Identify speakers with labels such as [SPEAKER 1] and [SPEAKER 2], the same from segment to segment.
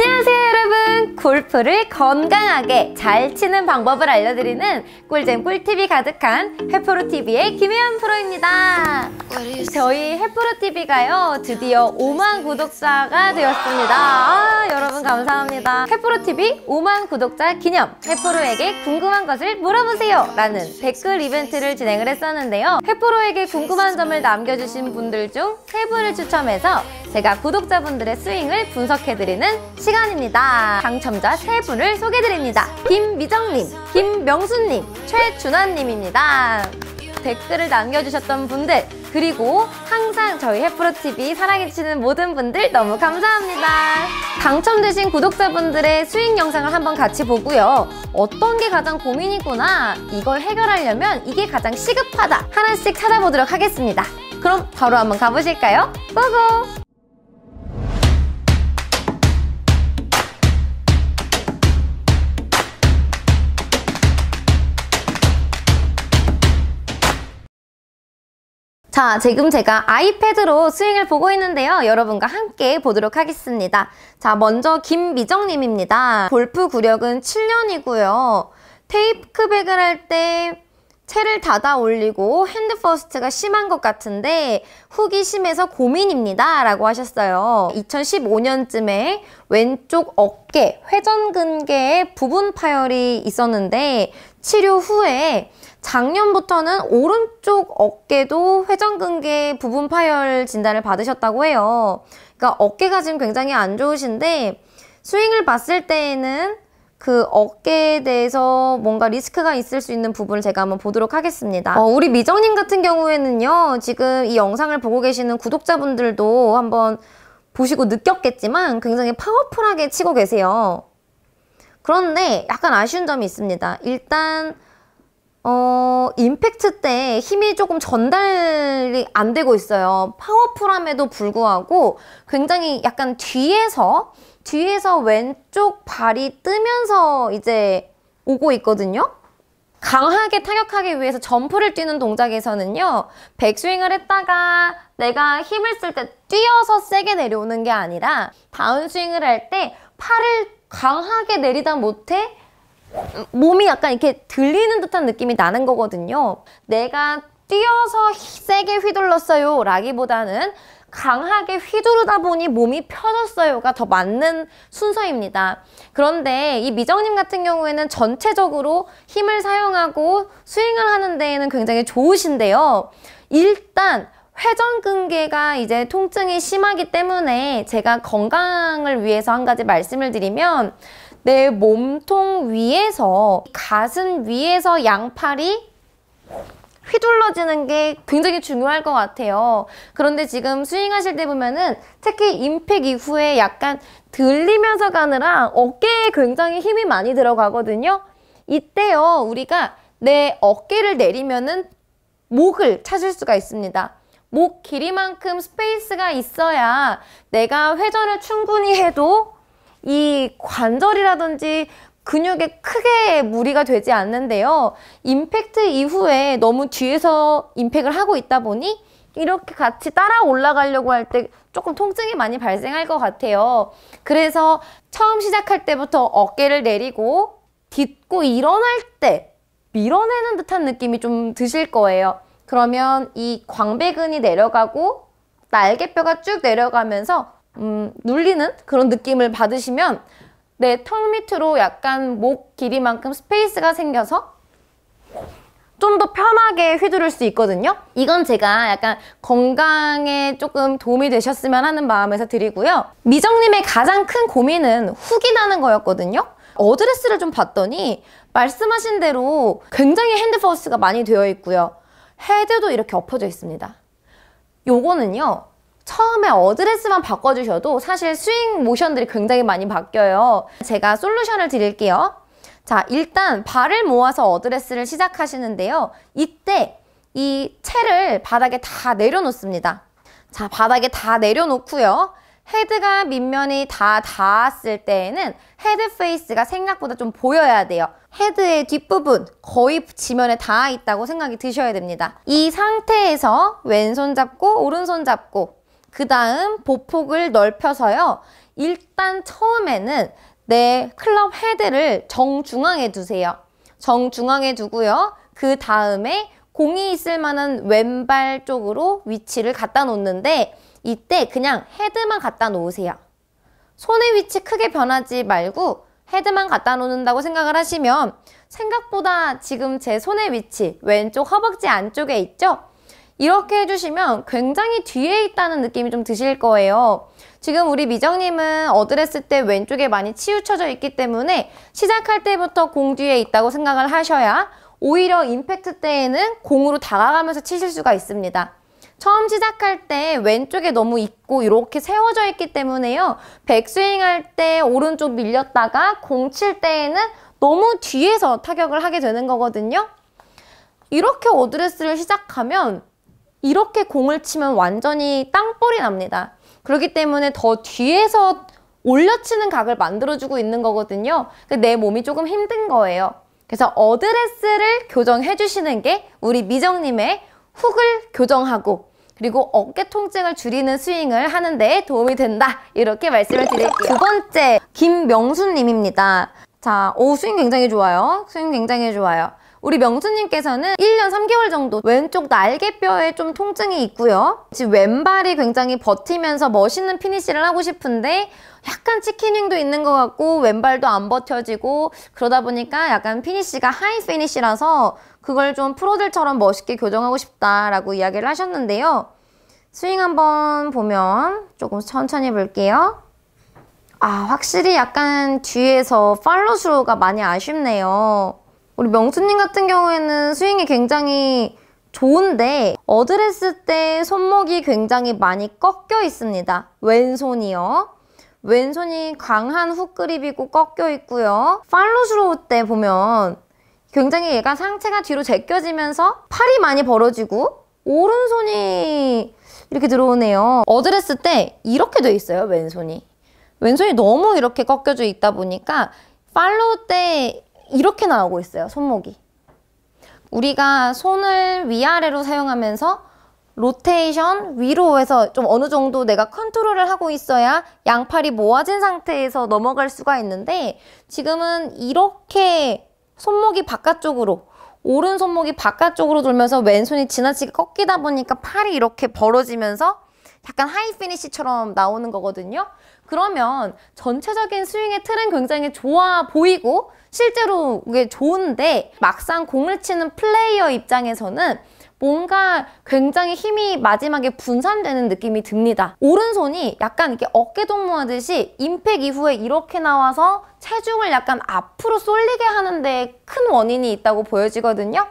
[SPEAKER 1] 안녕하세요 여러분 골프를 건강하게 잘 치는 방법을 알려드리는 꿀잼 꿀팁이 가득한 해프로TV의 김혜연 프로입니다 저희 해프로TV가요 드디어 5만 구독자가 되었습니다 아, 여러분 감사합니다 해프로TV 5만 구독자 기념 해프로에게 궁금한 것을 물어보세요 라는 댓글 이벤트를 진행을 했었는데요 해프로에게 궁금한 점을 남겨주신 분들 중 세 분을 추첨해서 제가 구독자분들의 스윙을 분석해드리는 시간입니다. 당첨자 세분을 소개드립니다. 해 김미정님, 김명수님, 최준환님입니다. 댓글을 남겨주셨던 분들 그리고 항상 저희 해프로TV 사랑해주시는 모든 분들 너무 감사합니다. 당첨되신 구독자분들의 스윙 영상을 한번 같이 보고요. 어떤 게 가장 고민이구나, 이걸 해결하려면 이게 가장 시급하다 하나씩 찾아보도록 하겠습니다. 그럼 바로 한번 가보실까요? 고고! 자, 지금 제가 아이패드로 스윙을 보고 있는데요. 여러분과 함께 보도록 하겠습니다. 자, 먼저 김미정님입니다. 골프 구력은 7년이고요. 테이크백을 프 할때 채를 닫아 올리고 핸드퍼스트가 심한 것 같은데 훅이 심해서 고민입니다 라고 하셨어요 2015년쯤에 왼쪽 어깨 회전근개에 부분 파열이 있었는데 치료 후에 작년부터는 오른쪽 어깨도 회전근개 부분 파열 진단을 받으셨다고 해요. 그러니까 어깨가 지금 굉장히 안 좋으신데 스윙을 봤을 때에는 그 어깨에 대해서 뭔가 리스크가 있을 수 있는 부분을 제가 한번 보도록 하겠습니다. 어, 우리 미정님 같은 경우에는요, 지금 이 영상을 보고 계시는 구독자분들도 한번 보시고 느꼈겠지만 굉장히 파워풀하게 치고 계세요. 그런데 약간 아쉬운 점이 있습니다. 일단 어, 임팩트 때 힘이 조금 전달이 안 되고 있어요. 파워풀함에도 불구하고 굉장히 약간 뒤에서, 뒤에서 왼쪽 발이 뜨면서 이제 오고 있거든요. 강하게 타격하기 위해서 점프를 뛰는 동작에서는요. 백스윙을 했다가 내가 힘을 쓸 때 뛰어서 세게 내려오는 게 아니라 다운스윙을 할 때 팔을 강하게 내리다 못해 몸이 약간 이렇게 들리는 듯한 느낌이 나는 거거든요. 내가 뛰어서 세게 휘둘렀어요 라기보다는 강하게 휘두르다 보니 몸이 펴졌어요가 더 맞는 순서입니다. 그런데 이 미정님 같은 경우에는 전체적으로 힘을 사용하고 스윙을 하는 데에는 굉장히 좋으신데요. 일단 회전근개가 이제 통증이 심하기 때문에 제가 건강을 위해서 한 가지 말씀을 드리면 내 몸통 위에서 가슴 위에서 양팔이 휘둘러지는 게 굉장히 중요할 것 같아요. 그런데 지금 스윙하실 때 보면은 특히 임팩 이후에 약간 들리면서 가느라 어깨에 굉장히 힘이 많이 들어가거든요. 이때요 우리가 내 어깨를 내리면은 목을 찾을 수가 있습니다. 목 길이만큼 스페이스가 있어야 내가 회전을 충분히 해도 이 관절이라든지 근육에 크게 무리가 되지 않는데요. 임팩트 이후에 너무 뒤에서 임팩을 하고 있다 보니 이렇게 같이 따라 올라가려고 할 때 조금 통증이 많이 발생할 것 같아요. 그래서 처음 시작할 때부터 어깨를 내리고 딛고 일어날 때 밀어내는 듯한 느낌이 좀 드실 거예요. 그러면 이 광배근이 내려가고 날개뼈가 쭉 내려가면서 음, 눌리는 그런 느낌을 받으시면 내 턱 밑으로 약간 목 길이만큼 스페이스가 생겨서 좀 더 편하게 휘두를 수 있거든요. 이건 제가 약간 건강에 조금 도움이 되셨으면 하는 마음에서 드리고요. 미정님의 가장 큰 고민은 훅이 나는 거였거든요. 어드레스를 좀 봤더니 말씀하신 대로 굉장히 핸드우스가 많이 되어 있고요. 헤드도 이렇게 엎어져 있습니다. 요거는요. 처음에 어드레스만 바꿔주셔도 사실 스윙 모션들이 굉장히 많이 바뀌어요. 제가 솔루션을 드릴게요. 자, 일단 발을 모아서 어드레스를 시작하시는데요. 이때 이 채를 바닥에 다 내려놓습니다. 자, 바닥에 다 내려놓고요. 헤드가 밑면이 다 닿았을 때에는 헤드 페이스가 생각보다 좀 보여야 돼요. 헤드의 뒷부분 거의 지면에 닿아 있다고 생각이 드셔야 됩니다. 이 상태에서 왼손 잡고 오른손 잡고 그 다음 보폭을 넓혀서요. 일단 처음에는 내 클럽 헤드를 정중앙에 두세요. 정중앙에 두고요. 그 다음에 공이 있을 만한 왼발 쪽으로 위치를 갖다 놓는데 이때 그냥 헤드만 갖다 놓으세요. 손의 위치 크게 변하지 말고 헤드만 갖다 놓는다고 생각을 하시면 생각보다 지금 제 손의 위치 왼쪽 허벅지 안쪽에 있죠? 이렇게 해주시면 굉장히 뒤에 있다는 느낌이 좀 드실 거예요. 지금 우리 미정님은 어드레스 때 왼쪽에 많이 치우쳐져 있기 때문에 시작할 때부터 공 뒤에 있다고 생각을 하셔야 오히려 임팩트 때에는 공으로 다가가면서 치실 수가 있습니다. 처음 시작할 때 왼쪽에 너무 있고 이렇게 세워져 있기 때문에요. 백스윙 할 때 오른쪽 밀렸다가 공 칠 때에는 너무 뒤에서 타격을 하게 되는 거거든요. 이렇게 어드레스를 시작하면 이렇게 공을 치면 완전히 땅볼이 납니다. 그렇기 때문에 더 뒤에서 올려치는 각을 만들어주고 있는 거거든요. 그러니까 내 몸이 조금 힘든 거예요. 그래서 어드레스를 교정해 주시는 게 우리 미정님의 훅을 교정하고 그리고 어깨 통증을 줄이는 스윙을 하는 데 도움이 된다 이렇게 말씀을 드릴게요 두 번째 김명수님입니다 자, 오 스윙 굉장히 좋아요 스윙 굉장히 좋아요 우리 명수님께서는 1년 3개월 정도 왼쪽 날개뼈에 좀 통증이 있고요. 지금 왼발이 굉장히 버티면서 멋있는 피니쉬를 하고 싶은데 약간 치킨윙도 있는 것 같고 왼발도 안 버텨지고 그러다 보니까 약간 피니쉬가 하이 피니쉬라서 그걸 좀 프로들처럼 멋있게 교정하고 싶다라고 이야기를 하셨는데요. 스윙 한번 보면 조금 천천히 볼게요. 아 확실히 약간 뒤에서 팔로스루가 많이 아쉽네요. 우리 명수님 같은 경우에는 스윙이 굉장히 좋은데 어드레스 때 손목이 굉장히 많이 꺾여 있습니다. 왼손이요. 왼손이 강한 훅그립이고 꺾여 있고요. 팔로스로우 때 보면 굉장히 얘가 상체가 뒤로 제껴지면서 팔이 많이 벌어지고 오른손이 이렇게 들어오네요. 어드레스 때 이렇게 돼 있어요, 왼손이. 왼손이 너무 이렇게 꺾여져 있다 보니까 팔로우 때 이렇게 나오고 있어요. 손목이. 우리가 손을 위아래로 사용하면서 로테이션 위로 해서 좀 어느 정도 내가 컨트롤을 하고 있어야 양팔이 모아진 상태에서 넘어갈 수가 있는데 지금은 이렇게 손목이 바깥쪽으로 오른 손목이 바깥쪽으로 돌면서 왼손이 지나치게 꺾이다 보니까 팔이 이렇게 벌어지면서 약간 하이 피니쉬처럼 나오는 거거든요. 그러면 전체적인 스윙의 틀은 굉장히 좋아 보이고 실제로 그게 좋은데 막상 공을 치는 플레이어 입장에서는 뭔가 굉장히 힘이 마지막에 분산되는 느낌이 듭니다. 오른손이 약간 이렇게 어깨 동무하듯이 임팩 이후에 이렇게 나와서 체중을 약간 앞으로 쏠리게 하는데 큰 원인이 있다고 보여지거든요.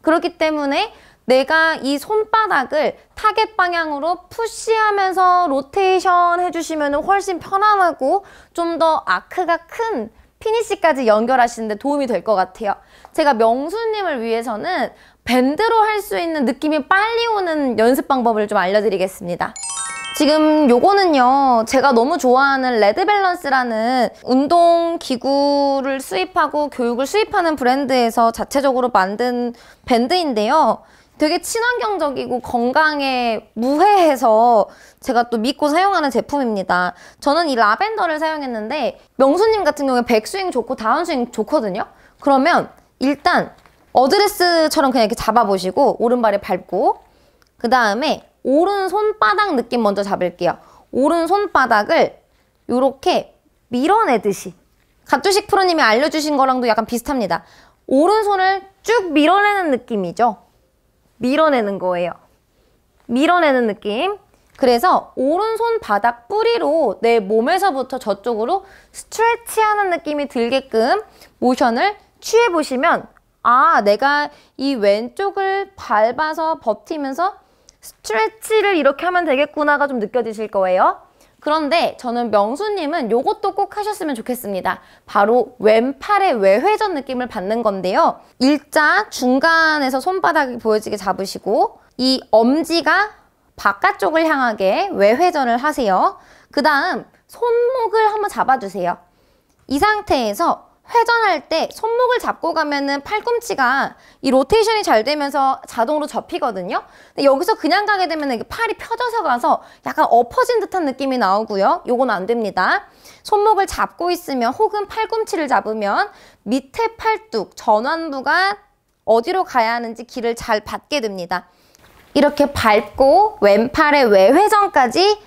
[SPEAKER 1] 그렇기 때문에 내가 이 손바닥을 타겟 방향으로 푸시하면서 로테이션 해주시면 훨씬 편안하고 좀 더 아크가 큰 피니시까지 연결하시는데 도움이 될 것 같아요. 제가 명수님을 위해서는 밴드로 할 수 있는 느낌이 빨리 오는 연습 방법을 좀 알려드리겠습니다. 지금 요거는요 제가 너무 좋아하는 레드밸런스라는 운동 기구를 수입하고 교육을 수입하는 브랜드에서 자체적으로 만든 밴드인데요 되게 친환경적이고 건강에 무해해서 제가 또 믿고 사용하는 제품입니다. 저는 이 라벤더를 사용했는데 명수님 같은 경우에 백스윙 좋고 다운스윙 좋거든요. 그러면 일단 어드레스처럼 그냥 이렇게 잡아보시고 오른발에 밟고 그 다음에 오른 손바닥 느낌 먼저 잡을게요. 오른 손바닥을 이렇게 밀어내듯이 갑주식 프로님이 알려주신 거랑도 약간 비슷합니다. 오른손을 쭉 밀어내는 느낌이죠. 밀어내는 거예요. 밀어내는 느낌. 그래서 오른손 바닥 뿌리로 내 몸에서부터 저쪽으로 스트레치하는 느낌이 들게끔 모션을 취해보시면 아 내가 이 왼쪽을 밟아서 버티면서 스트레치를 이렇게 하면 되겠구나가 좀 느껴지실 거예요. 그런데 저는 명수님은 이것도꼭 하셨으면 좋겠습니다. 바로 왼팔의 외회전 느낌을 받는 건데요. 일자 중간에서 손바닥이 보여지게 잡으시고 이 엄지가 바깥쪽을 향하게 외회전을 하세요. 그 다음 손목을 한번 잡아주세요. 이 상태에서 회전할 때 손목을 잡고 가면은 팔꿈치가 이 로테이션이 잘 되면서 자동으로 접히거든요. 근데 여기서 그냥 가게 되면 이 팔이 펴져서 가서 약간 엎어진 듯한 느낌이 나오고요. 요건 안 됩니다. 손목을 잡고 있으면 혹은 팔꿈치를 잡으면 밑에 팔뚝 전완부가 어디로 가야 하는지 길을 잘 받게 됩니다. 이렇게 밟고 왼팔의 외회전까지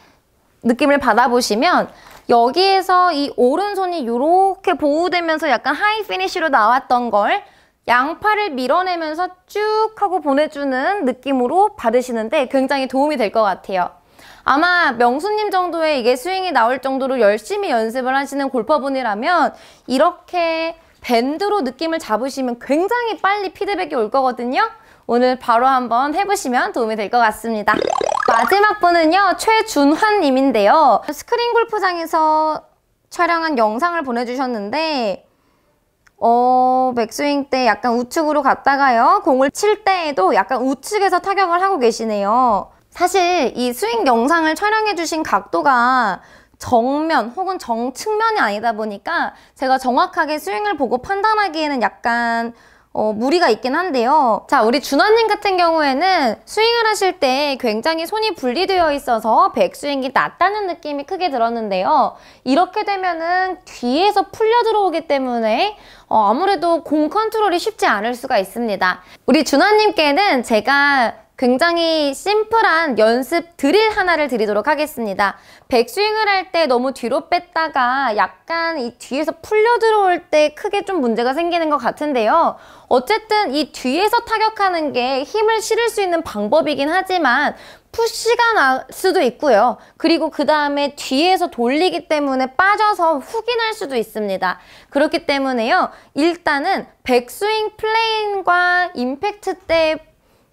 [SPEAKER 1] 느낌을 받아보시면 여기에서 이 오른손이 이렇게 보호되면서 약간 하이 피니쉬로 나왔던 걸 양팔을 밀어내면서 쭉 하고 보내주는 느낌으로 받으시는데 굉장히 도움이 될 것 같아요. 아마 명수님 정도의 이게 스윙이 나올 정도로 열심히 연습을 하시는 골퍼분이라면 이렇게 밴드로 느낌을 잡으시면 굉장히 빨리 피드백이 올 거거든요. 오늘 바로 한번 해보시면 도움이 될 것 같습니다. 마지막 분은요 최준환 님인데요. 스크린 골프장에서 촬영한 영상을 보내주셨는데 어, 백스윙 때 약간 우측으로 갔다가요. 공을 칠 때에도 약간 우측에서 타격을 하고 계시네요. 사실 이 스윙 영상을 촬영해주신 각도가 정면 혹은 정측면이 아니다 보니까 제가 정확하게 스윙을 보고 판단하기에는 약간 어, 무리가 있긴 한데요. 자, 우리 준하님 같은 경우에는 스윙을 하실 때 굉장히 손이 분리되어 있어서 백스윙이 낮다는 느낌이 크게 들었는데요. 이렇게 되면은 뒤에서 풀려 들어오기 때문에 어, 아무래도 공 컨트롤이 쉽지 않을 수가 있습니다. 우리 준하님께는 제가 굉장히 심플한 연습 드릴 하나를 드리도록 하겠습니다. 백스윙을 할 때 너무 뒤로 뺐다가 약간 이 뒤에서 풀려 들어올 때 크게 좀 문제가 생기는 것 같은데요. 어쨌든 이 뒤에서 타격하는 게 힘을 실을 수 있는 방법이긴 하지만 푸시가 날 수도 있고요. 그리고 그 다음에 뒤에서 돌리기 때문에 빠져서 훅이 날 수도 있습니다. 그렇기 때문에요. 일단은 백스윙 플레인과 임팩트 때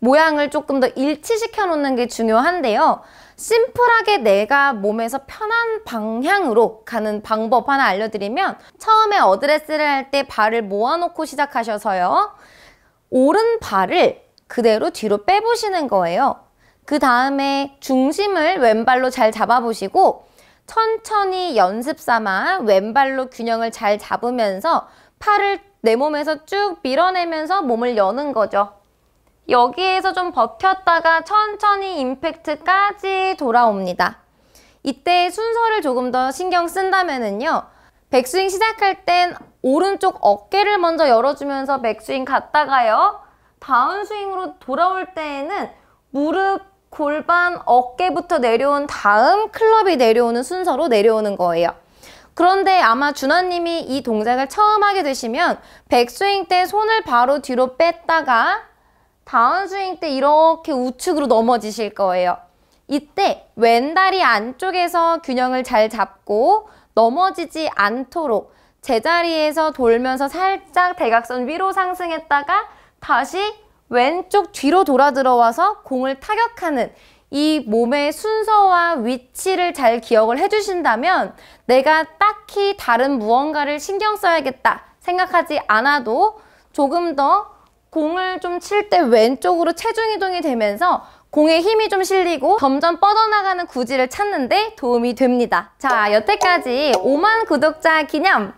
[SPEAKER 1] 모양을 조금 더 일치시켜 놓는 게 중요한데요. 심플하게 내가 몸에서 편한 방향으로 가는 방법 하나 알려드리면 처음에 어드레스를 할 때 발을 모아놓고 시작하셔서요. 오른 발을 그대로 뒤로 빼보시는 거예요. 그 다음에 중심을 왼발로 잘 잡아보시고 천천히 연습 삼아 왼발로 균형을 잘 잡으면서 팔을 내 몸에서 쭉 밀어내면서 몸을 여는 거죠. 여기에서 좀 버텼다가 천천히 임팩트까지 돌아옵니다. 이때 순서를 조금 더 신경 쓴다면요 백스윙 시작할 땐 오른쪽 어깨를 먼저 열어주면서 백스윙 갔다가요. 다운스윙으로 돌아올 때에는 무릎, 골반, 어깨부터 내려온 다음 클럽이 내려오는 순서로 내려오는 거예요. 그런데 아마 준하님이 이 동작을 처음 하게 되시면 백스윙 때 손을 바로 뒤로 뺐다가 다운스윙 때 이렇게 우측으로 넘어지실 거예요. 이때 왼다리 안쪽에서 균형을 잘 잡고 넘어지지 않도록 제자리에서 돌면서 살짝 대각선 위로 상승했다가 다시 왼쪽 뒤로 돌아 들어와서 공을 타격하는 이 몸의 순서와 위치를 잘 기억을 해주신다면 내가 딱히 다른 무언가를 신경 써야겠다 생각하지 않아도 조금 더 공을 좀 칠 때 왼쪽으로 체중 이동이 되면서 공에 힘이 좀 실리고 점점 뻗어나가는 구질을 찾는데 도움이 됩니다. 자, 여태까지 5만 구독자 기념!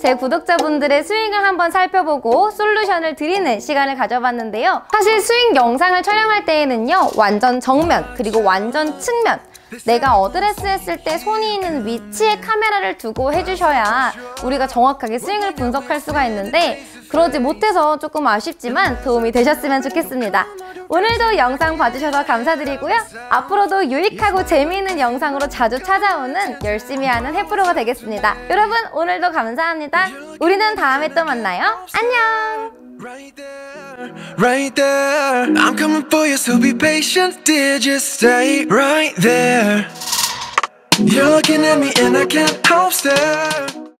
[SPEAKER 1] 제 구독자분들의 스윙을 한번 살펴보고 솔루션을 드리는 시간을 가져봤는데요. 사실 스윙 영상을 촬영할 때에는요. 완전 정면, 그리고 완전 측면, 내가 어드레스 했을 때 손이 있는 위치에 카메라를 두고 해주셔야 우리가 정확하게 스윙을 분석할 수가 있는데 그러지 못해서 조금 아쉽지만 도움이 되셨으면 좋겠습니다. 오늘도 영상 봐주셔서 감사드리고요. 앞으로도 유익하고 재미있는 영상으로 자주 찾아오는 열심히 하는 해프로가 되겠습니다. 여러분 오늘도 감사합니다. 우리는 다음에 또 만나요. 안녕! Right there, right there. I'm coming for you, so be patient, dear. Just stay right there. You're looking at me, and I can't help stare.